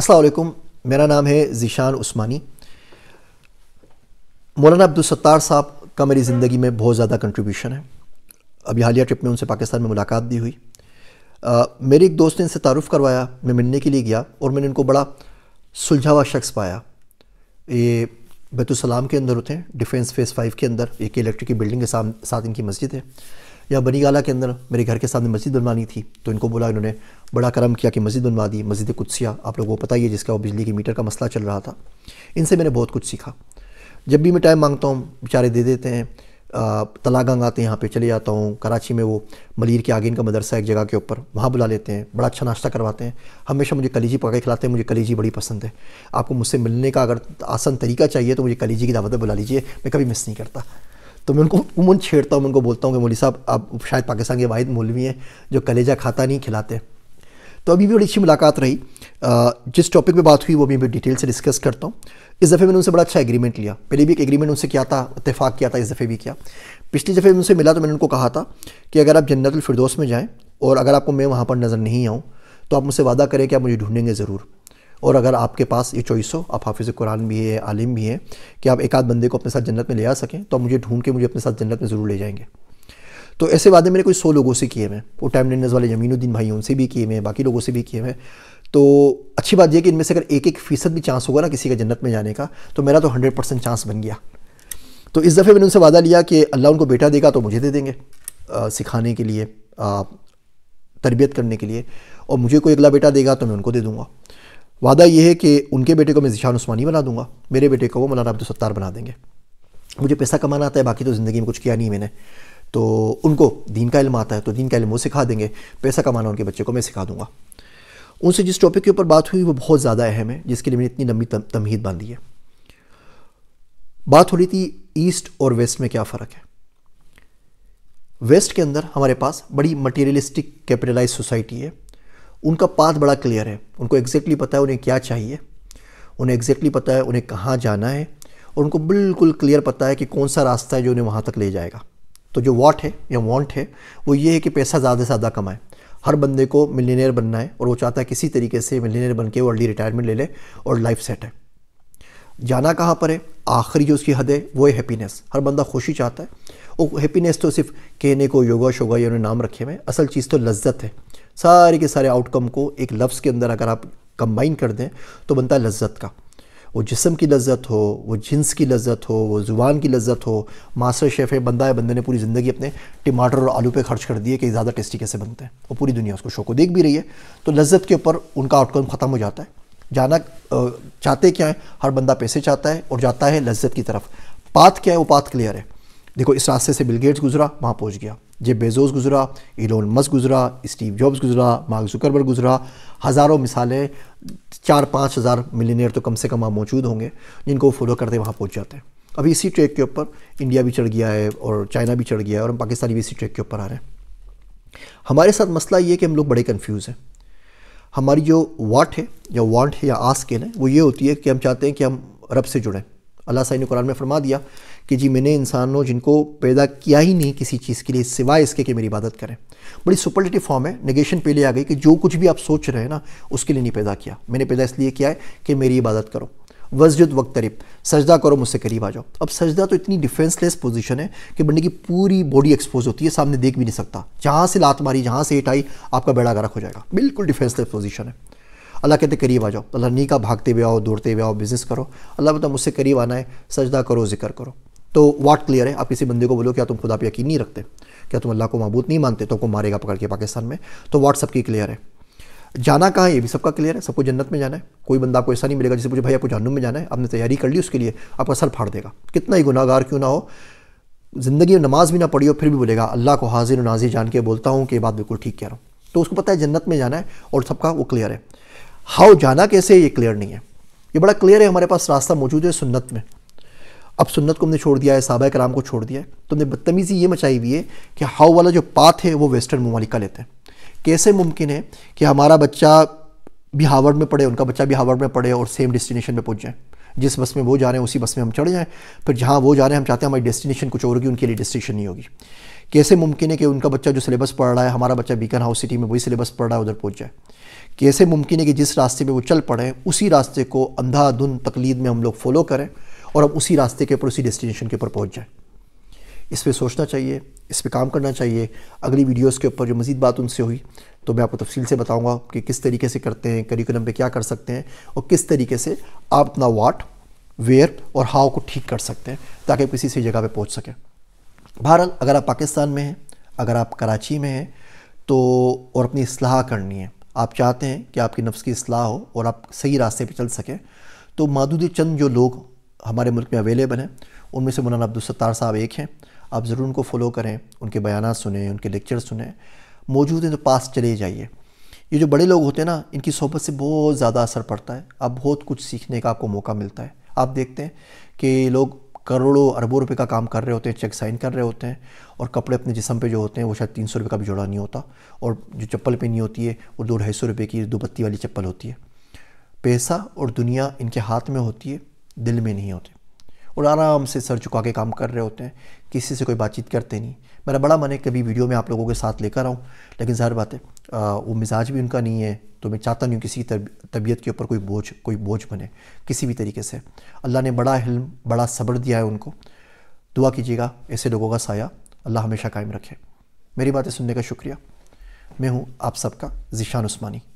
असलकुम मेरा नाम है ज़िशान उस्मानी मौलाना अब्दुलसत्तार साहब का मेरी ज़िंदगी में बहुत ज़्यादा कंट्रीब्यूशन है अभी हालिया ट्रिप में उनसे पाकिस्तान में मुलाकात भी हुई आ, मेरे एक दोस्त ने इनसे तारुफ़ करवाया मैं मिलने के लिए गया और मैंने इनको बड़ा सुलझा हुआ शख्स पाया ये बैतुलसलाम के अंदर होते हैं डिफेंस फेस फाइव के अंदर एक इलेक्ट्रिक की बिल्डिंग के साम, साथ इनकी मस्जिद है या बनी गाला के अंदर मेरे घर के सामने मस्जिद बनवानी थी तो इनको बोला इन्होंने बड़ा करम किया कि मस्जिद बनवा दी मस्जिद कुदसिया आप लोगों को पता ही है जिसका वो बिजली के मीटर का मसला चल रहा था इनसे मैंने बहुत कुछ सीखा जब भी मैं टाइम मांगता हूँ बेचारे दे देते हैं तलागंग आते हैं यहाँ पे चले जाता हूँ कराची में वो मलिर के आगे इनका मदरसा एक जगह के ऊपर वहाँ बुला लेते हैं बड़ा अच्छा नाश्ता करवाते हैं हमेशा मुझे कलीजी पका के खिलाते हैं मुझे कलीजी बड़ी पसंद है आपको मुझसे मिलने का अगर आसान तरीका चाहिए तो मुझे कलीजी की दावत बुला लीजिए मैं कभी मिस नहीं करता तो मैं उनको उमन छेड़ता हूँ मैं उनको बोलता हूँ कि मोली साहब आप शायद पाकिस्तान के वाहिद मौलवी हैं जो कलेजा खाता नहीं खिलाते तो अभी भी बड़ी अच्छी मुलाकात रही जिस टॉपिक पे बात हुई वो भी मैं डिटेल से डिस्कस करता हूँ इस दफ़े मैंने उनसे बड़ा अच्छा एग्रीमेंट लिया पहले भी एक एग्रीमेंट उनसे किया था इतफाक़ किया था इस दफ़े भी किया पिछली दफ़े उनसे मिला तो मैंने उनको कहा था कि अगर आप फिरदौस में जाएँ और अगर आपको मैं वहाँ पर नज़र नहीं आऊँ तो आप मुझसे वादा करें कि आप मुझे ढूंढेंगे ज़रूर और अगर आपके पास ये चॉइस हो आप हाफिज़ कुरान भी है आलिम भी है कि आप एक आध बंदे को अपने साथ जन्नत में ले आ सकें तो आप मुझे ढूंढ के मुझे अपने साथ जन्नत में ज़रूर ले जाएंगे तो ऐसे वादे मैंने कोई सौ लोगों से किए हैं वो टाइम लेनर्स वाले जमीनुद्दीन भाई उनसे भी किए हैं बाकी लोगों से भी किए हैं तो अच्छी बात यह कि इनमें से अगर एक एक फ़ीसद भी चांस होगा ना किसी का जन्नत में जाने का तो मेरा तो हंड्रेड परसेंट चांस बन गया तो इस दफ़े मैंने उनसे वादा लिया कि अल्लाह उनको बेटा देगा तो मुझे दे देंगे आ, सिखाने के लिए तरबियत करने के लिए और मुझे कोई अगला बेटा देगा तो मैं उनको दे दूँगा वादा यह है कि उनके बेटे को मैं जिशान उस्मानी बना दूंगा मेरे बेटे को वो मौलाना अब्दुल सत्तार बना देंगे मुझे पैसा कमाना आता है बाकी तो ज़िंदगी में कुछ किया नहीं मैंने तो उनको दीन का इल्म आता है तो दीन का इल्म वो सिखा देंगे पैसा कमाना उनके बच्चे को मैं सिखा दूंगा उनसे जिस टॉपिक के ऊपर बात हुई वो बहुत ज़्यादा अहम है जिसके लिए मैंने इतनी लंबी तमहीद बांधी है बात हो रही थी ईस्ट और वेस्ट में क्या फ़र्क है वेस्ट के अंदर हमारे पास बड़ी मटेरियलिस्टिक कैपिटलाइज सोसाइटी है उनका पाथ बड़ा क्लियर है उनको एग्जैक्टली पता है उन्हें क्या चाहिए उन्हें एग्जैक्टली पता है उन्हें कहाँ जाना है और उनको बिल्कुल क्लियर पता है कि कौन सा रास्ता है जो उन्हें वहाँ तक ले जाएगा तो जो वॉट है या वॉन्ट है वो ये है कि पैसा ज़्यादा से ज़्यादा कमाए हर बंदे को मिलीनियर बनना है और वो चाहता है किसी तरीके से मिलीनियर बन के वो अर्ली रिटायरमेंट ले ले और लाइफ सेट है जाना कहाँ पर है आखिरी जो उसकी हद है वो है हैप्पीनेस हर बंदा खुशी चाहता है और हैप्पीनेस तो सिर्फ कहने को योगा शोगा या उन्हें नाम रखे हुए असल चीज़ तो लज्जत है सारे के सारे आउटकम को एक लफ्ज़ के अंदर अगर आप कंबाइन कर दें तो बनता है लज्जत का वो जिसम की लज्जत हो वो जिन्स की लज्जत हो वो ज़ुबान की लज्जत हो मास्टर शेफ़ है बंदा है बंदे ने पूरी ज़िंदगी अपने टमाटर और आलू पे खर्च कर दिए कि ज़्यादा टेस्टी कैसे बनते हैं वो पूरी दुनिया उसको शो को देख भी रही है तो लज्जत के ऊपर उनका आउटकम ख़त्म हो जाता है जाना चाहते क्या है हर बंदा पैसे चाहता है और जाता है लज्जत की तरफ पात क्या है वो पात क्लियर है देखो इस रास्ते से बिल गेट्स गुजरा वहाँ पहुँच गया जेब बेजोस गुजरा इलोन मस्क गुजरा स्टीव जॉब्स गुजरा मार्क जुकरबर गुजरा हज़ारों मिसालें चार पाँच हज़ार मिलीनियर तो कम से कम वहाँ मौजूद होंगे जिनको फॉलो करते वहाँ पहुँच जाते हैं अभी इसी ट्रैक के ऊपर इंडिया भी चढ़ गया है और चाइना भी चढ़ गया है और हम पाकिस्तानी भी इसी ट्रैक के ऊपर आ रहे हैं हमारे साथ मसला ये है कि हम लोग बड़े कन्फ्यूज़ हैं हमारी जो वाट है या वांट है या आस्किन है वो ये होती है कि हम चाहते हैं कि हम रब से जुड़ें अल्लाह साइन कुरान में फरमा दिया कि जी मैंने इंसानों जिनको पैदा किया ही नहीं किसी चीज़ के लिए सिवाय इसके कि मेरी इबादत करें बड़ी सुपरलेटिव फॉर्म है नेगेशन पहले आ गई कि जो कुछ भी आप सोच रहे हैं ना उसके लिए नहीं पैदा किया मैंने पैदा इसलिए किया है कि मेरी इबादत करो वजुद वक्त करीब सजदा करो मुझसे करीब आ जाओ अब सजदा तो इतनी डिफेंसलेस पोजीशन है कि बंदे की पूरी बॉडी एक्सपोज होती है सामने देख भी नहीं सकता जहाँ से लात मारी जहाँ से हेट आई आपका बेड़ा गरक हो जाएगा बिल्कुल डिफेंसलेस पोजीशन है अल्लाह कहते करीब आ जाओ अल्लाह नहीं का भागते हुए आओ दौड़ते हुए आओ बिज़नेस करो अल्लाह मतलब मुझसे करीब आना है सजदा करो जिक्र करो तो वाट क्लियर है आप किसी बंदे को बोलो क्या तुम खुदा पे यकीन नहीं रखते क्या तुम अल्लाह को मबूत नहीं मानते तुमको तो मारेगा पकड़ के पाकिस्तान में तो वाट सबकी क्लियर है जाना कहाँ ये भी सबका क्लियर है सबको जन्नत में जाना है कोई बंदा आपको ऐसा नहीं मिलेगा जैसे मुझे भाई आपको जहनुम में जाना है आपने तैयारी कर ली उसके लिए आपका सर फाड़ देगा कितना ही गुनागार क्यों ना हो ज़िंदगी में नमाज भी ना पढ़ी हो फिर भी बोलेगा अल्लाह को हाजिर नाजिर जान के बोलता हूँ कि ये बात बिल्कुल ठीक कह रहा हूँ तो उसको पता है जन्नत में जाना है और सबका वो क्लियर है हाउ जाना कैसे ये क्लियर नहीं है ये बड़ा क्लियर है हमारे पास रास्ता मौजूद है सुन्नत में अब सुन्नत को हमने छोड़ दिया है सहाबा कराम को छोड़ दिया है तो हमने बदतमीज़ी ये मचाई हुई है कि हाउ वाला जो पाथ है वो वेस्टर्न ममालिक का लेते हैं कैसे मुमकिन है कि हमारा बच्चा भी हावर्ड में पढ़े उनका बच्चा भी हावर्ड में पढ़े और सेम डेस्टिनेशन में पहुँच जाए जिस बस में वो जा रहे हैं उसी बस में हम चढ़ जाएँ फिर जहाँ वो जा रहे हैं हम चाहते हैं हमारी डेस्टिनेशन कुछ और होगी उनके लिए डेस्टिनेशन नहीं होगी कैसे मुमकिन है कि उनका बच्चा जो सिलेबस पढ़ रहा है हमारा बच्चा बीकन हाउस सिटी में वही सिलेबस पढ़ रहा है उधर पहुँच जाए कैसे मुमकिन है कि जिस रास्ते पर वो चल पड़े उसी रास्ते को अंधाधुन तकलीद में हम लोग फॉलो करें और अब उसी रास्ते के ऊपर उसी डेस्टिनेशन के ऊपर पहुँच जाए इस पर सोचना चाहिए इस पर काम करना चाहिए अगली वीडियोज़ के ऊपर जो मज़ीद बात उनसे हुई तो मैं आपको तफसील से बताऊँगा कि किस तरीके से करते हैं करिकुलम पे क्या कर सकते हैं और किस तरीके से आप अपना वाट वेयर और हाव को ठीक कर सकते हैं ताकि आप किसी से जगह पे पहुंच सकें बहरहाल अगर आप पाकिस्तान में हैं अगर आप कराची में हैं तो और अपनी असलाह करनी है आप चाहते हैं कि आपकी नफ्स की असलाह हो और आप सही रास्ते पर चल सकें तो मादूदी चंद जो लोग हमारे मुल्क में अवेलेबल हैं उनमें से मौलाना अब्दुलस्तार साहब एक हैं आप ज़रूर उनको फ़ॉलो करें उनके बयान सुने उनके लेक्चर सुने मौजूद हैं तो पास चले जाइए ये जो बड़े लोग होते हैं ना इनकी सोहबत से बहुत ज़्यादा असर पड़ता है अब बहुत कुछ सीखने का आपको मौका मिलता है आप देखते हैं कि लोग करोड़ों अरबों रुपए का काम कर रहे होते हैं चेक साइन कर रहे होते हैं और कपड़े अपने जिसम पे जो होते हैं वो शायद तीन सौ रुपये का भी जोड़ा नहीं होता और जो चप्पल पहनी होती है वो दो ढाई सौ रुपये की बत्ती वाली चप्पल होती है पैसा और दुनिया इनके हाथ में होती है दिल में नहीं होते और आराम से सर चुका के काम कर रहे होते हैं किसी से कोई बातचीत करते नहीं मेरा बड़ा मन है कभी वीडियो में आप लोगों के साथ लेकर आऊँ लेकिन ज़ाहिर बात है वो मिजाज भी उनका नहीं है तो मैं चाहता नहीं हूँ किसी तबीयत के ऊपर कोई बोझ कोई बोझ बने किसी भी तरीके से अल्लाह ने बड़ा हिल्म बड़ा सब्र दिया है उनको दुआ कीजिएगा ऐसे लोगों का साया अल्लाह हमेशा कायम रखे मेरी बातें सुनने का शुक्रिया मैं हूँ आप सबका जिशान उस्मानी